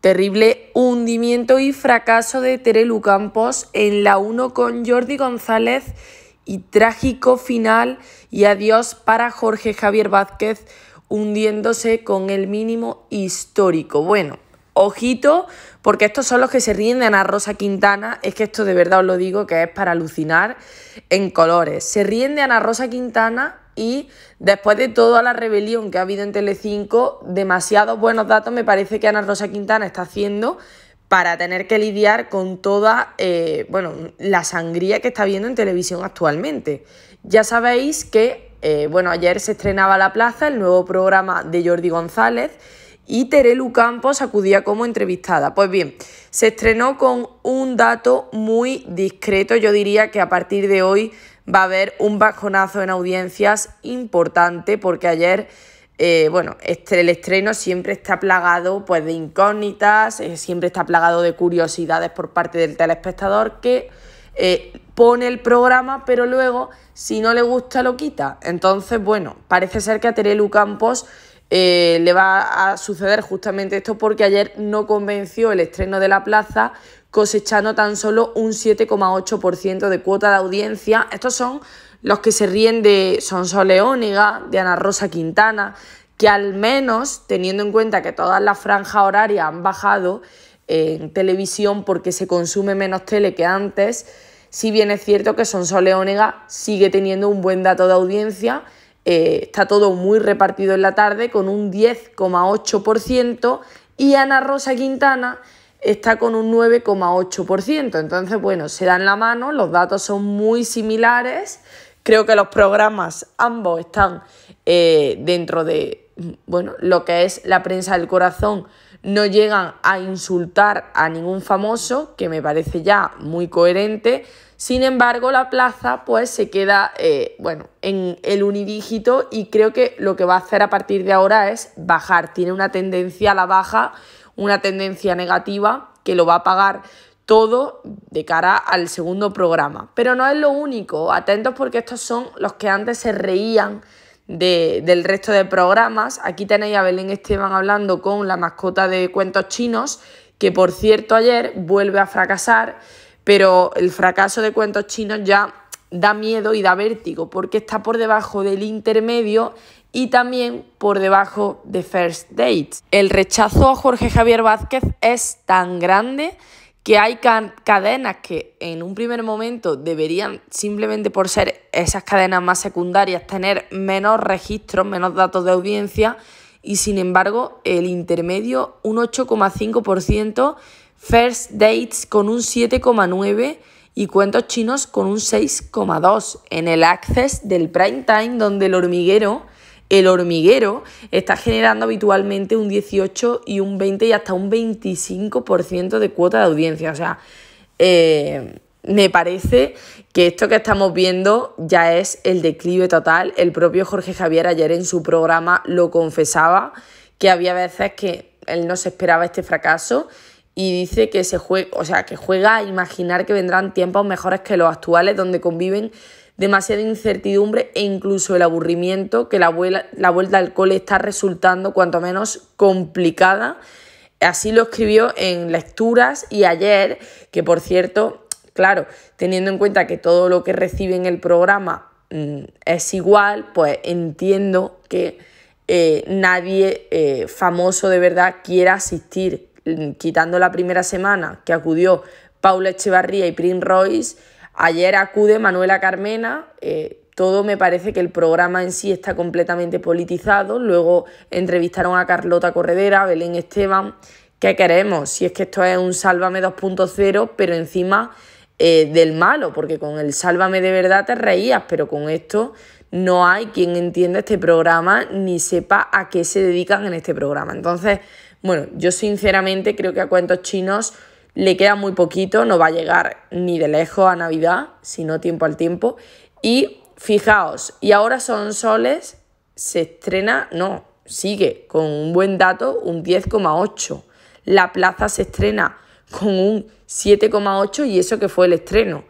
Terrible hundimiento y fracaso de Terelu Campos en la 1 con Jordi González y trágico final y adiós para Jorge Javier Vázquez hundiéndose con el mínimo histórico. Bueno, ojito, porque estos son los que se rinden a Rosa Quintana. Es que esto de verdad os lo digo que es para alucinar en colores. Se rinde a Rosa Quintana y después de toda la rebelión que ha habido en Telecinco, demasiados buenos datos me parece que Ana Rosa Quintana está haciendo para tener que lidiar con toda eh, bueno, la sangría que está viendo en televisión actualmente. Ya sabéis que eh, bueno, ayer se estrenaba La Plaza, el nuevo programa de Jordi González, y Terelu Campos acudía como entrevistada. Pues bien, se estrenó con un dato muy discreto. Yo diría que a partir de hoy va a haber un bajonazo en audiencias importante porque ayer... Eh, bueno, este, el estreno siempre está plagado pues, de incógnitas, eh, siempre está plagado de curiosidades por parte del telespectador que eh, pone el programa, pero luego, si no le gusta, lo quita. Entonces, bueno, parece ser que a Terelu Campos eh, le va a suceder justamente esto porque ayer no convenció el estreno de la plaza cosechando tan solo un 7,8% de cuota de audiencia. Estos son los que se ríen de Sonso Leóniga, de Ana Rosa Quintana, que al menos, teniendo en cuenta que todas las franjas horarias han bajado en televisión porque se consume menos tele que antes, si bien es cierto que Sonso Leóniga sigue teniendo un buen dato de audiencia eh, está todo muy repartido en la tarde con un 10,8% y Ana Rosa Quintana está con un 9,8%. Entonces, bueno, se dan la mano, los datos son muy similares. Creo que los programas ambos están eh, dentro de bueno, lo que es la prensa del corazón no llegan a insultar a ningún famoso, que me parece ya muy coherente. Sin embargo, la plaza pues se queda eh, bueno, en el unidígito y creo que lo que va a hacer a partir de ahora es bajar. Tiene una tendencia a la baja, una tendencia negativa que lo va a pagar todo de cara al segundo programa. Pero no es lo único, atentos porque estos son los que antes se reían de, del resto de programas. Aquí tenéis a Belén Esteban hablando con la mascota de cuentos chinos, que por cierto ayer vuelve a fracasar, pero el fracaso de cuentos chinos ya da miedo y da vértigo, porque está por debajo del intermedio y también por debajo de First Dates. El rechazo a Jorge Javier Vázquez es tan grande que hay cadenas que en un primer momento deberían, simplemente por ser esas cadenas más secundarias, tener menos registros, menos datos de audiencia, y sin embargo el intermedio un 8,5%, First Dates con un 7,9% y Cuentos Chinos con un 6,2%. En el Access del Prime Time, donde el hormiguero el hormiguero está generando habitualmente un 18 y un 20 y hasta un 25% de cuota de audiencia. O sea, eh, me parece que esto que estamos viendo ya es el declive total. El propio Jorge Javier ayer en su programa lo confesaba, que había veces que él no se esperaba este fracaso y dice que se juega, o sea, que juega a imaginar que vendrán tiempos mejores que los actuales donde conviven demasiada incertidumbre e incluso el aburrimiento que la, vuelta al cole está resultando cuanto menos complicada. Así lo escribió en lecturas y ayer, que por cierto, claro, teniendo en cuenta que todo lo que recibe en el programa mm, es igual, pues entiendo que eh, nadie eh, famoso de verdad quiera asistir, mm, quitando la primera semana que acudió Paula Echevarría y Prince Royce Ayer acude Manuela Carmena. Eh, todo me parece que el programa en sí está completamente politizado. Luego entrevistaron a Carlota Corredera, Belén Esteban. ¿Qué queremos? Si es que esto es un Sálvame 2.0, pero encima eh, del malo, porque con el Sálvame de verdad te reías, pero con esto no hay quien entienda este programa ni sepa a qué se dedican en este programa. Entonces, bueno, yo sinceramente creo que a cuentos chinos le queda muy poquito, no va a llegar ni de lejos a Navidad, sino tiempo al tiempo. Y fijaos, y ahora son soles, se estrena, no, sigue con un buen dato, un 10,8. La plaza se estrena con un 7,8 y eso que fue el estreno.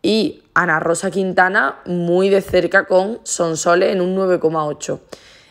Y Ana Rosa Quintana muy de cerca con Sonsoles en un 9,8.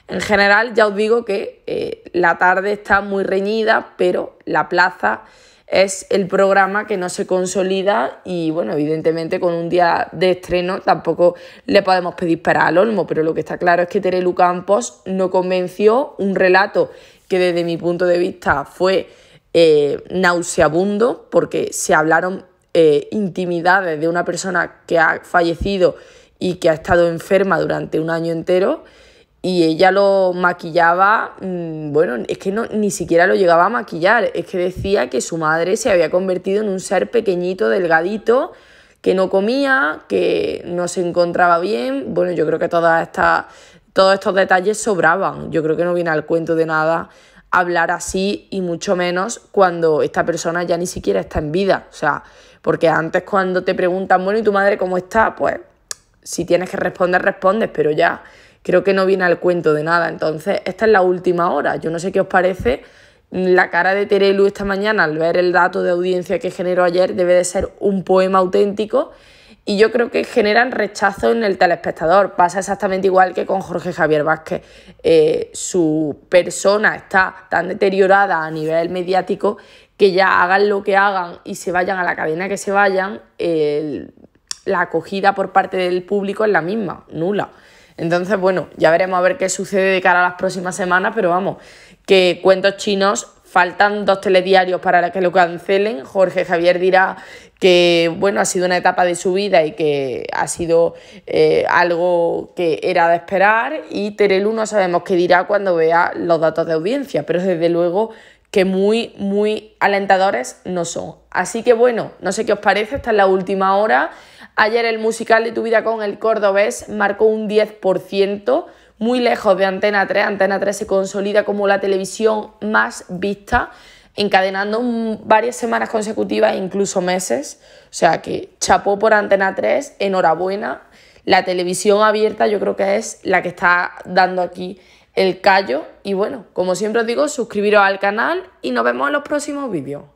En general ya os digo que eh, la tarde está muy reñida, pero la plaza es el programa que no se consolida y bueno, evidentemente con un día de estreno tampoco le podemos pedir para al Olmo, pero lo que está claro es que Terelu Campos no convenció un relato que desde mi punto de vista fue eh, nauseabundo porque se hablaron eh, intimidades de una persona que ha fallecido y que ha estado enferma durante un año entero y ella lo maquillaba, mm, bueno, es que ni siquiera lo llegaba a maquillar, es que decía que su madre se había convertido en un ser pequeñito, delgadito, que no comía, que no se encontraba bien, bueno, yo creo que todas estas, todos estos detalles sobraban, yo creo que no viene al cuento de nada hablar así y mucho menos cuando esta persona ya ni siquiera está en vida, o sea, porque antes cuando te preguntan, bueno, ¿y tu madre cómo está? Pues si tienes que responder, respondes, pero ya creo que no viene al cuento de nada. Entonces, esta es la última hora. Yo no sé qué os parece. La cara de Terelu esta mañana al ver el dato de audiencia que generó ayer debe de ser un poema auténtico y yo creo que generan rechazo en el telespectador. Pasa exactamente igual que con Jorge Javier Vázquez. Eh, su persona está tan deteriorada a nivel mediático que ya hagan lo que hagan y se vayan a la cadena que se vayan, la acogida por parte del público es la misma, nula. Entonces, bueno, ya veremos a ver qué sucede de cara a las próximas semanas, pero vamos, que cuentos chinos faltan dos telediarios para que lo cancelen. Jorge Javier dirá que bueno, ha sido una etapa de su vida y que ha sido eh, algo que era de esperar. Y Terelu no sabemos qué dirá cuando vea los datos de audiencia, pero desde luego que muy, muy alentadores no son. Así que bueno, no sé qué os parece, esta es la última hora. Ayer el musical de tu vida con el cordobés marcó un 10%, muy lejos de Antena 3. Antena 3 se consolida como la televisión más vista, encadenando varias semanas consecutivas e incluso meses. O sea que chapó por Antena 3, enhorabuena. La televisión abierta yo creo que es la que está dando aquí el callo y bueno, como siempre os digo, suscribiros al canal y nos vemos en los próximos vídeos.